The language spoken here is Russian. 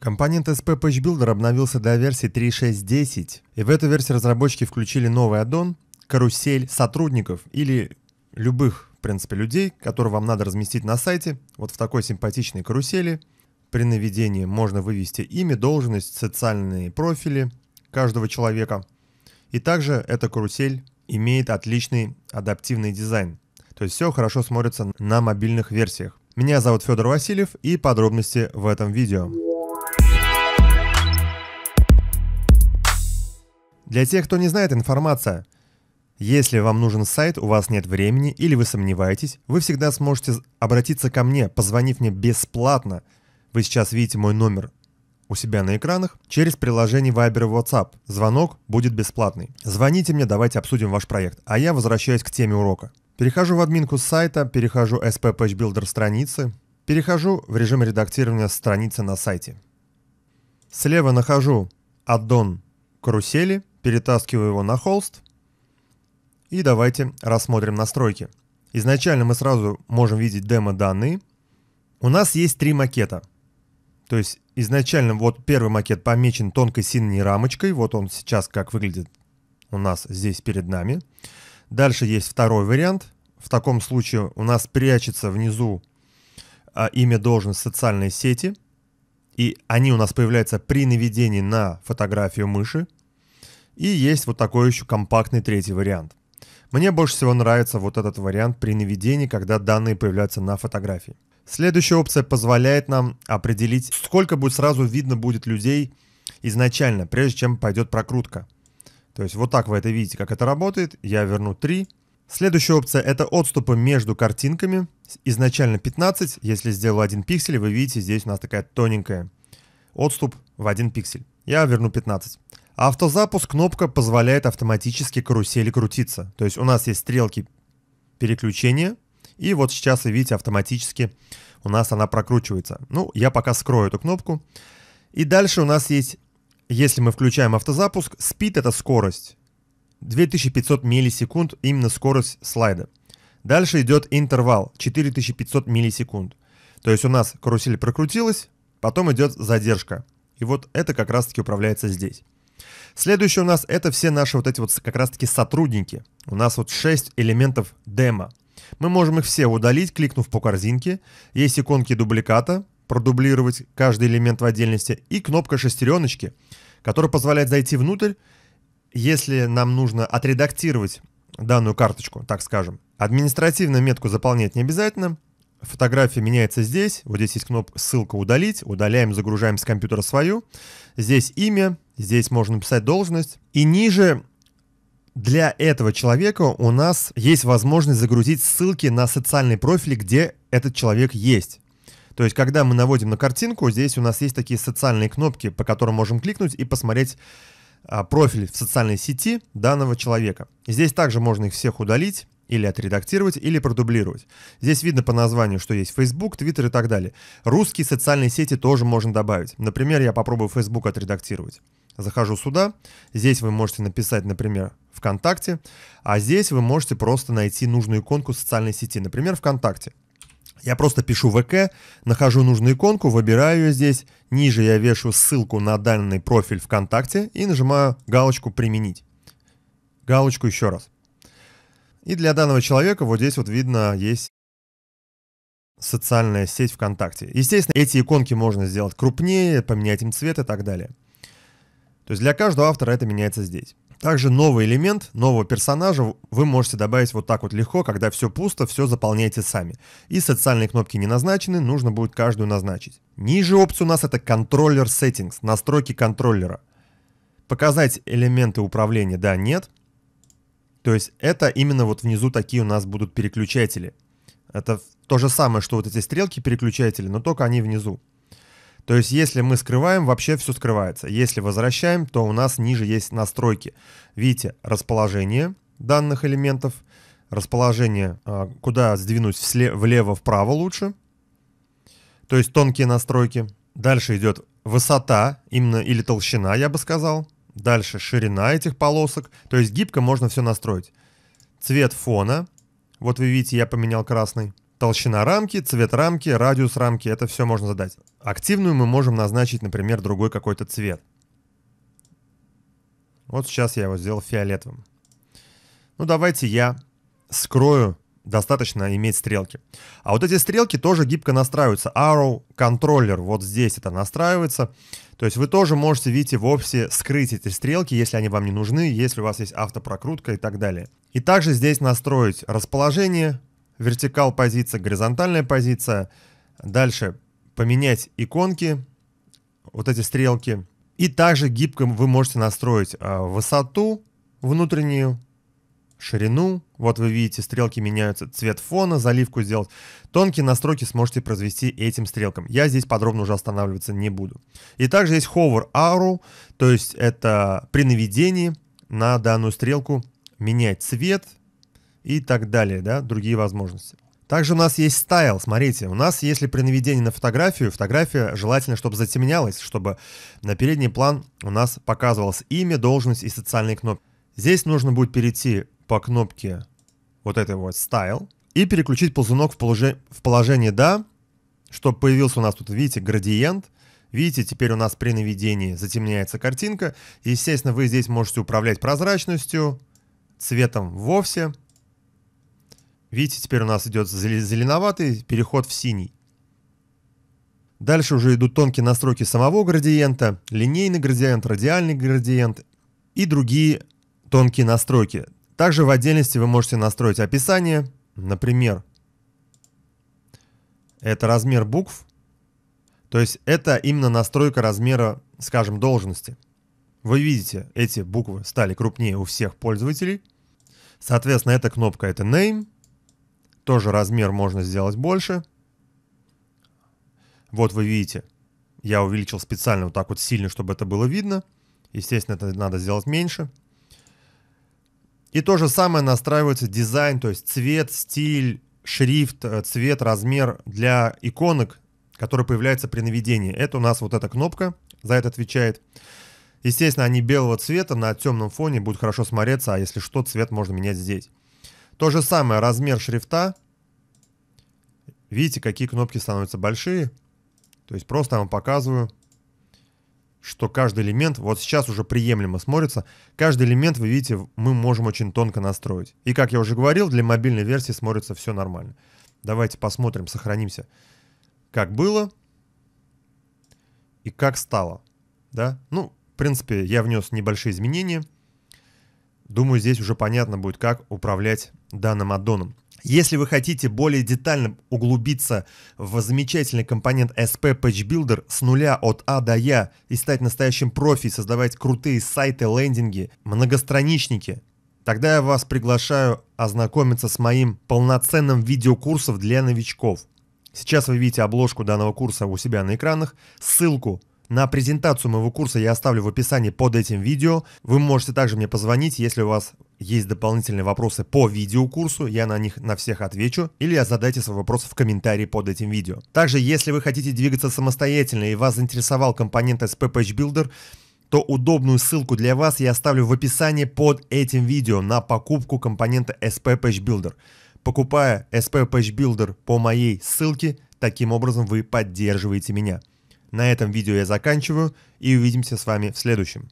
Компонент SP Page Builder обновился до версии 3.6.10, и в эту версию разработчики включили новый аддон, карусель сотрудников или любых, в принципе, людей, которые вам надо разместить на сайте, вот в такой симпатичной карусели. При наведении можно вывести имя, должность, социальные профили каждого человека. И также эта карусель имеет отличный адаптивный дизайн. То есть все хорошо смотрится на мобильных версиях. Меня зовут Федор Васильев и подробности в этом видео. Для тех, кто не знает, информация. Если вам нужен сайт, у вас нет времени или вы сомневаетесь, вы всегда сможете обратиться ко мне, позвонив мне бесплатно. Вы сейчас видите мой номер у себя на экранах через приложение Viber и WhatsApp. Звонок будет бесплатный. Звоните мне, давайте обсудим ваш проект. А я возвращаюсь к теме урока. Перехожу в админку сайта, перехожу SP Page Builder страницы, перехожу в режим редактирования страницы на сайте. Слева нахожу аддон карусели, перетаскиваю его на холст. И давайте рассмотрим настройки. Изначально мы сразу можем видеть демо-данные. У нас есть три макета. То есть изначально вот первый макет помечен тонкой синей рамочкой. Вот он сейчас как выглядит у нас здесь перед нами. Дальше есть второй вариант. В таком случае у нас прячется внизу а, имя, должность, социальные сети. И они у нас появляются при наведении на фотографию мыши. И есть вот такой еще компактный третий вариант. Мне больше всего нравится вот этот вариант при наведении, когда данные появляются на фотографии. Следующая опция позволяет нам определить, сколько будет сразу видно будет людей изначально, прежде чем пойдет прокрутка. То есть вот так вы это видите, как это работает. Я верну 3. Следующая опция это отступы между картинками. Изначально 15, если сделаю один пиксель, вы видите, здесь у нас такая тоненькая отступ в один пиксель. Я верну 15. Автозапуск кнопка позволяет автоматически карусели крутиться. То есть у нас есть стрелки переключения, и вот сейчас, вы видите, автоматически у нас она прокручивается. Ну, я пока скрою эту кнопку. И дальше у нас есть, если мы включаем автозапуск, speed это скорость. 2500 миллисекунд именно скорость слайда. Дальше идет интервал 4500 миллисекунд. То есть у нас карусель прокрутилась, потом идет задержка. И вот это как раз таки управляется здесь. Следующее у нас это все наши вот эти вот как раз таки сотрудники. У нас вот 6 элементов демо. Мы можем их все удалить, кликнув по корзинке. Есть иконки дубликата, продублировать каждый элемент в отдельности. И кнопка шестереночки, которая позволяет зайти внутрь, если нам нужно отредактировать данную карточку, так скажем. Административную метку заполнять не обязательно. Фотография меняется здесь. Вот здесь есть кнопка «Ссылка удалить». Удаляем, загружаем с компьютера свою. Здесь имя, Здесь можно написать должность. И ниже для этого человека у нас есть возможность загрузить ссылки на социальные профили, где этот человек есть. То есть, когда мы наводим на картинку, здесь у нас есть такие социальные кнопки, по которым можем кликнуть и посмотреть а, профиль в социальной сети данного человека. Здесь также можно их всех удалить или отредактировать, или продублировать. Здесь видно по названию, что есть Facebook, Twitter и так далее. Русские социальные сети тоже можно добавить. Например, я попробую Facebook отредактировать. Захожу сюда. Здесь вы можете написать, например, ВКонтакте. А здесь вы можете просто найти нужную иконку социальной сети, например, ВКонтакте. Я просто пишу ВК, нахожу нужную иконку, выбираю ее здесь. Ниже я вешу ссылку на данный профиль ВКонтакте и нажимаю галочку «Применить». Галочку еще раз. И для данного человека вот здесь вот видно есть социальная сеть ВКонтакте. Естественно, эти иконки можно сделать крупнее, поменять им цвет и так далее. То есть для каждого автора это меняется здесь. Также новый элемент, нового персонажа вы можете добавить вот так вот легко, когда все пусто, все заполняете сами. И социальные кнопки не назначены, нужно будет каждую назначить. Ниже опция у нас это контроллер settings, настройки контроллера. Показать элементы управления, да, нет. То есть это именно вот внизу такие у нас будут переключатели. Это то же самое, что вот эти стрелки переключатели, но только они внизу. То есть, если мы скрываем, вообще все скрывается. Если возвращаем, то у нас ниже есть настройки. Видите, расположение данных элементов, расположение, а, куда сдвинуть влево-вправо лучше, то есть тонкие настройки. Дальше идет высота, именно или толщина, я бы сказал. Дальше ширина этих полосок, то есть гибко можно все настроить. Цвет фона, вот вы видите, я поменял красный. Толщина рамки, цвет рамки, радиус рамки, это все можно задать. Активную мы можем назначить, например, другой какой-то цвет. Вот сейчас я его сделал фиолетовым. Ну давайте я скрою, достаточно иметь стрелки. А вот эти стрелки тоже гибко настраиваются. Arrow Controller, вот здесь это настраивается. То есть вы тоже можете, видите, вовсе скрыть эти стрелки, если они вам не нужны, если у вас есть автопрокрутка и так далее. И также здесь настроить расположение, вертикал позиция, горизонтальная позиция. Дальше поменять иконки, вот эти стрелки. И также гибко вы можете настроить а, высоту внутреннюю, ширину. Вот вы видите, стрелки меняются, цвет фона, заливку сделать. Тонкие настройки сможете произвести этим стрелкам. Я здесь подробно уже останавливаться не буду. И также есть hover arrow, то есть это при наведении на данную стрелку менять цвет, и так далее, да, другие возможности. Также у нас есть стайл, смотрите, у нас, если при наведении на фотографию, фотография желательно, чтобы затемнялась, чтобы на передний план у нас показывалось имя, должность и социальные кнопки. Здесь нужно будет перейти по кнопке вот этой вот стайл и переключить ползунок в, положи... в положение «да», чтобы появился у нас тут, видите, градиент. Видите, теперь у нас при наведении затемняется картинка. Естественно, вы здесь можете управлять прозрачностью, цветом вовсе. Видите, теперь у нас идет зеленоватый переход в синий. Дальше уже идут тонкие настройки самого градиента, линейный градиент, радиальный градиент и другие тонкие настройки. Также в отдельности вы можете настроить описание, например, это размер букв, то есть это именно настройка размера, скажем, должности. Вы видите, эти буквы стали крупнее у всех пользователей. Соответственно, эта кнопка это name, тоже размер можно сделать больше. Вот вы видите, я увеличил специально вот так вот сильно, чтобы это было видно. Естественно, это надо сделать меньше. И то же самое настраивается дизайн, то есть цвет, стиль, шрифт, э, цвет, размер для иконок, которые появляются при наведении. Это у нас вот эта кнопка, за это отвечает. Естественно, они белого цвета на темном фоне будут хорошо смотреться, а если что, цвет можно менять здесь. То же самое, размер шрифта. Видите, какие кнопки становятся большие. То есть просто я вам показываю, что каждый элемент, вот сейчас уже приемлемо смотрится, каждый элемент, вы видите, мы можем очень тонко настроить. И как я уже говорил, для мобильной версии смотрится все нормально. Давайте посмотрим, сохранимся, как было и как стало. Да? Ну, в принципе, я внес небольшие изменения. Думаю, здесь уже понятно будет, как управлять данным аддоном. Если вы хотите более детально углубиться в замечательный компонент SP Page Builder с нуля от А до Я и стать настоящим профи, создавать крутые сайты, лендинги, многостраничники, тогда я вас приглашаю ознакомиться с моим полноценным видеокурсом для новичков. Сейчас вы видите обложку данного курса у себя на экранах. Ссылку на презентацию моего курса я оставлю в описании под этим видео. Вы можете также мне позвонить, если у вас есть дополнительные вопросы по видеокурсу, я на них на всех отвечу, или задайте свой вопрос в комментарии под этим видео. Также, если вы хотите двигаться самостоятельно и вас заинтересовал компонент SP Page Builder, то удобную ссылку для вас я оставлю в описании под этим видео на покупку компонента SP Page Builder. Покупая SP Page Builder по моей ссылке, таким образом вы поддерживаете меня. На этом видео я заканчиваю и увидимся с вами в следующем.